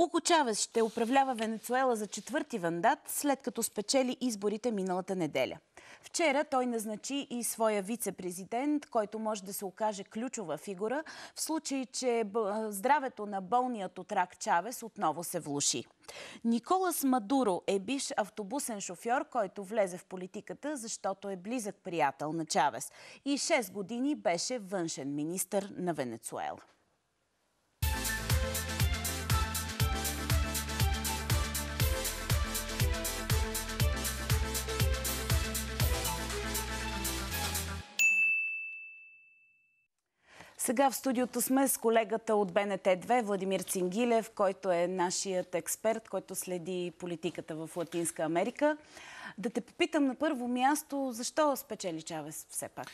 Уко Чавес ще управлява Венецуела за четвърти вандат, след като спечели изборите миналата неделя. Вчера той назначи и своя вице-президент, който може да се окаже ключова фигура в случай, че здравето на болният от рак Чавес отново се влуши. Николас Мадуро е биш автобусен шофьор, който влезе в политиката, защото е близък приятел на Чавес и 6 години беше външен министр на Венецуела. Сега в студиото сме с колегата от БНТ2, Владимир Цингилев, който е нашият експерт, който следи политиката в Латинска Америка. Да те попитам на първо място, защо спечели Чавес все пак?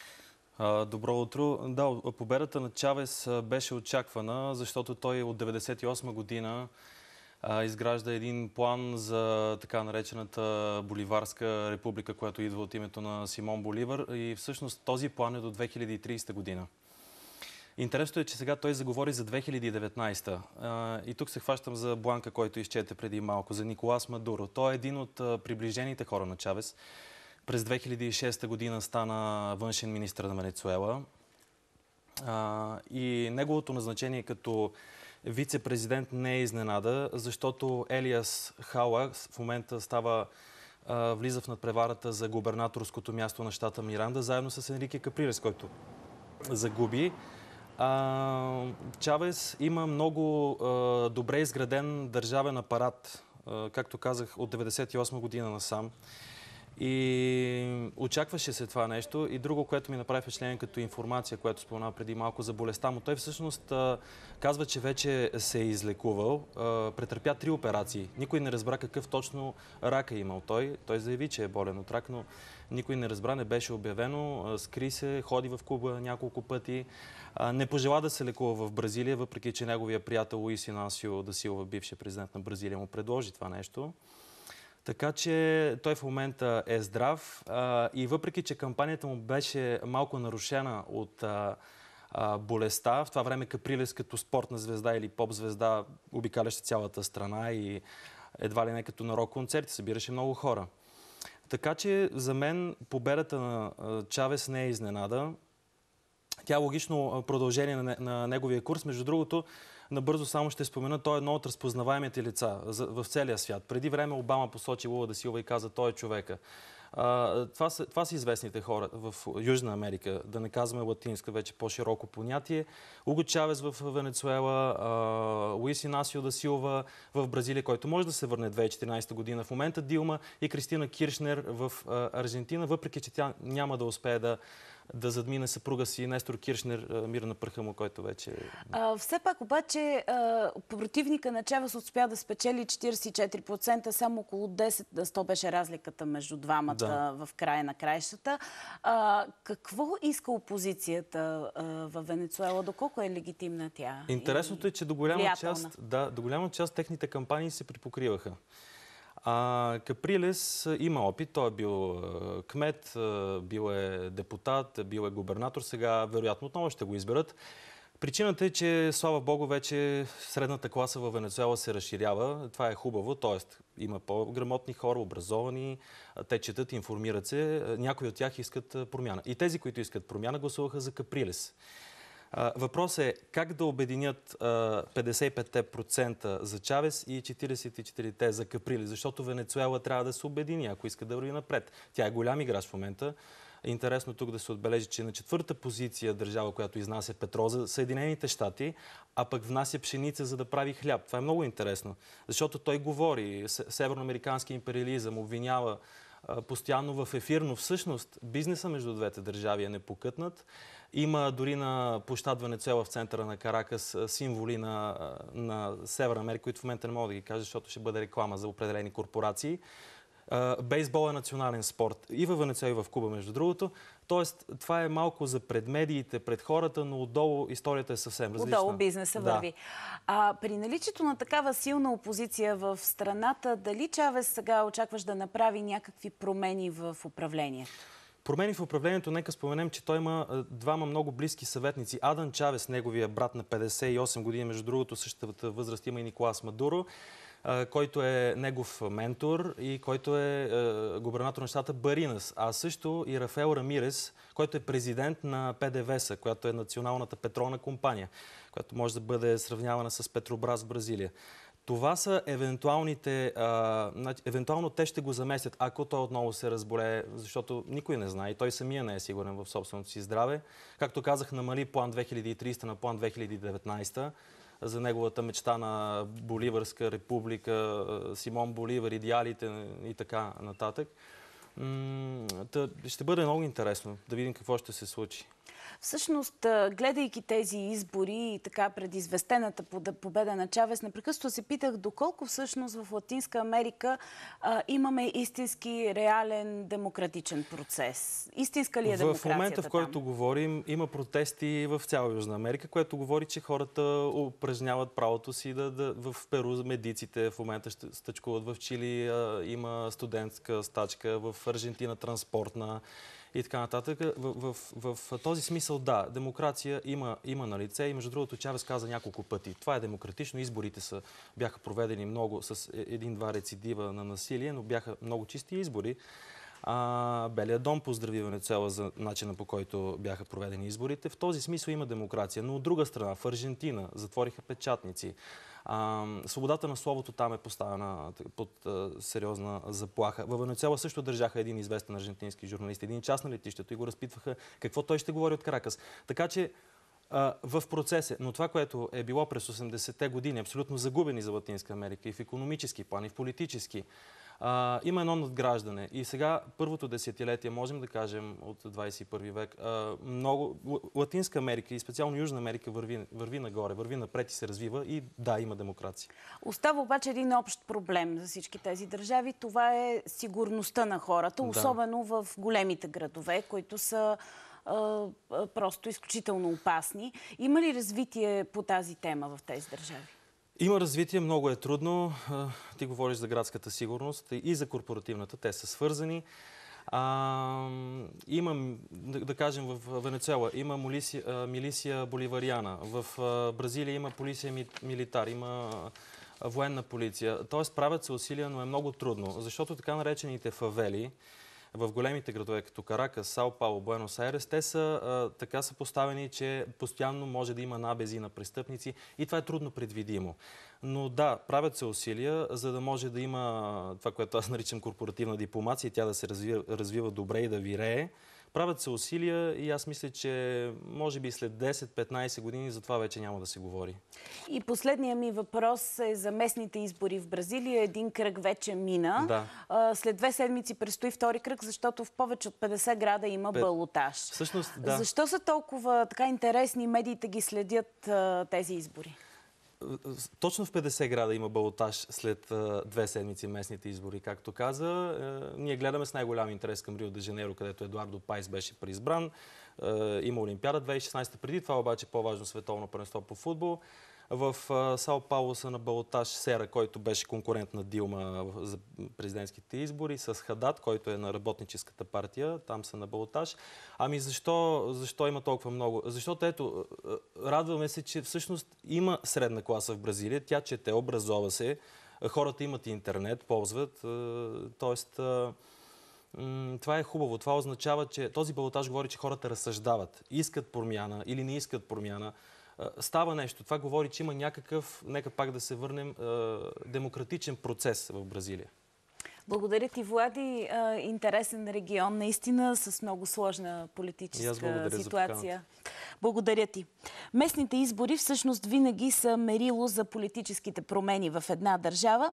Добро утро. Да, победата на Чавес беше очаквана, защото той от 1998 година изгражда един план за така наречената Боливарска република, която идва от името на Симон Боливар. И всъщност този план е до 2030 година. Интересното е, че сега той заговори за 2019. И тук се хващам за Бланка, който изчете преди малко, за Николас Мадуро. Той е един от приближените хора на Чавес. През 2006 година стана външен министр на Венецуела. И неговото назначение като вице-президент не е изненада, защото Елиас Хауа в момента става влиза в надпреварата за губернаторското място на щата Миранда, заедно с Енрике Каприрес, който загуби. А, Чавес има много а, добре изграден държавен апарат, а, както казах, от 1998 година насам. И очакваше се това нещо. И друго, което ми направи впечатление като информация, което спомена преди малко за болестта му, той всъщност казва, че вече се е излекувал. Претърпя три операции. Никой не разбра какъв точно рак е имал той. Той заяви, че е болен от рак, но никой не разбра, не беше обявено. Скри се, ходи в Куба няколко пъти. Не пожела да се лекува в Бразилия, въпреки че неговия приятел Луис Инасио Дасилва, бившия президент на Бразилия, му предложи това нещо. Така че той в момента е здрав а, и въпреки, че кампанията му беше малко нарушена от а, а, болестта, в това време Каприлес като спортна звезда или поп-звезда обикаляше цялата страна и едва ли не като на рок-концерти събираше много хора. Така че за мен победата на Чавес не е изненада. Тя е логично продължение на, на неговия курс. Между другото, Набързо само ще спомена, той е едно от разпознаваемите лица в целия свят. Преди време Обама посочи Лула да Силва и каза, той е човека. това, са, това са известните хора в Южна Америка, да не казваме латинска, вече по-широко понятие. Уго Чавес в Венецуела, Луис Инасио да Силва в Бразилия, който може да се върне 2014 година. В момента Дилма и Кристина Киршнер в Аржентина, въпреки че тя няма да успее да да задмине съпруга си Нестор Киршнер, мир на пръха му, който вече... Е. А, все пак обаче противника на Чевес успя да спечели 44%, само около 10 на 100 беше разликата между двамата да. в края на краищата. А, какво иска опозицията в Венецуела? Доколко е легитимна тя? Интересното и... е, че до голяма, част, да, до голяма част техните кампании се припокриваха. А Каприлес има опит. Той е бил кмет, бил е депутат, бил е губернатор. Сега вероятно отново ще го изберат. Причината е, че слава богу, вече средната класа в Венецуела се разширява. Това е хубаво, т.е. има по-грамотни хора, образовани, те четат, информират се. Някои от тях искат промяна. И тези, които искат промяна, гласуваха за Каприлес. Въпросът е как да обединят 55% за Чавес и 44% за Каприли, защото Венецуела трябва да се обедини, ако иска да върви напред. Тя е голям играч в момента. Интересно тук да се отбележи, че на четвърта позиция държава, която изнася петрол за Съединените щати, а пък внася пшеница, за да прави хляб. Това е много интересно, защото той говори, северноамерикански империализъм, обвинява постоянно в ефир, но всъщност бизнеса между двете държави е непокътнат. Има дори на площад Венецуела в центъра на Каракас символи на, на Северна Америка, които в момента не мога да ги кажа, защото ще бъде реклама за определени корпорации бейсбол е национален спорт. И във Венеция, и в Куба, между другото. Тоест, това е малко за предмедиите, пред хората, но отдолу историята е съвсем различна. Отдолу бизнеса да. върви. А, при наличието на такава силна опозиция в страната, дали Чавес сега очакваш да направи някакви промени в управлението? Промени в управлението, нека споменем, че той има двама много близки съветници. Адан Чавес, неговия брат на 58 години, между другото същата възраст има и Николас Мадуро който е негов ментор и който е губернатор на щата Баринас, а също и Рафаел Рамирес, който е президент на ПДВСа, която е националната петролна компания, която може да бъде сравнявана с Петробраз в Бразилия. Това са евентуалните... А, значи, евентуално те ще го заместят, ако той отново се разболее, защото никой не знае и той самия не е сигурен в собственото си здраве. Както казах, намали план 2030 на план 2019 за неговата мечта на Боливарска република, Симон Боливар, идеалите и така нататък. ще бъде много интересно да видим какво ще се случи. Всъщност, гледайки тези избори и така предизвестената победа на Чавес, непрекъснато се питах доколко всъщност в Латинска Америка а, имаме истински реален демократичен процес. Истинска ли е демокрацията В момента, в който там? говорим, има протести в цяла Южна Америка, което говори, че хората упражняват правото си да, да в Перу медиците в момента ще стъчкуват в Чили, а, има студентска стачка, в Аржентина транспортна и така нататък. В, в, в, в този смисъл, да, демокрация има, има на лице и между другото Чавес каза няколко пъти. Това е демократично, изборите са, бяха проведени много с е, един-два рецидива на насилие, но бяха много чисти избори. А, Белия дом поздрави Венецуела за начина по който бяха проведени изборите. В този смисъл има демокрация. Но от друга страна, в Аржентина затвориха печатници. А, свободата на словото там е поставена под а, сериозна заплаха. Във Венецуела също държаха един известен аржентински журналист, един час на летището и го разпитваха какво той ще говори от Каракас. Така че в процесе. Но това, което е било през 80-те години, е абсолютно загубени за Латинска Америка и в економически план, и в политически, а, има едно надграждане. И сега, първото десетилетие, можем да кажем от 21 век, а, много, Латинска Америка и специално Южна Америка върви, върви нагоре, върви напред и се развива и да, има демокрация. Остава обаче един общ проблем за всички тези държави. Това е сигурността на хората, да. особено в големите градове, които са просто изключително опасни. Има ли развитие по тази тема в тези държави? Има развитие, много е трудно. Ти говориш за градската сигурност и за корпоративната. Те са свързани. А, да, кажем, в Венецуела има милисия, боливариана, в Бразилия има полиция милитар, има военна полиция. Тоест правят се усилия, но е много трудно, защото така наречените фавели, в големите градове, като Каракас, Сао Пауло, Буенос Айрес, те са а, така съпоставени, че постоянно може да има набези на престъпници и това е трудно предвидимо. Но да, правят се усилия, за да може да има това, което аз наричам корпоративна дипломация, тя да се развива, развива добре и да вирее. Правят се усилия и аз мисля, че може би след 10-15 години за това вече няма да се говори. И последния ми въпрос е за местните избори в Бразилия. Един кръг вече мина. Да. След две седмици предстои втори кръг, защото в повече от 50 града има Пет... балотаж. Всъщност, да. Защо са толкова така интересни медиите ги следят тези избори? точно в 50 града има балотаж след две седмици местните избори, както каза. Е, ние гледаме с най-голям интерес към Рио де Женеро, където Едуардо Пайс беше преизбран. Е, има Олимпиада 2016, преди това обаче по-важно световно първенство по футбол. В Сао Пауло са на балотаж Сера, който беше конкурент на Дилма за президентските избори, с Хадат, който е на работническата партия, там са на балотаж. Ами защо, защо има толкова много? Защото ето, радваме се, че всъщност има средна класа в Бразилия, тя чете, образова се, хората имат интернет, ползват, т.е това е хубаво. Това означава, че този балотаж говори, че хората разсъждават. Искат промяна или не искат промяна става нещо. Това говори, че има някакъв, нека пак да се върнем, демократичен процес в Бразилия. Благодаря ти, Влади. Интересен регион, наистина, с много сложна политическа ситуация. Благодаря ти. Местните избори всъщност винаги са мерило за политическите промени в една държава.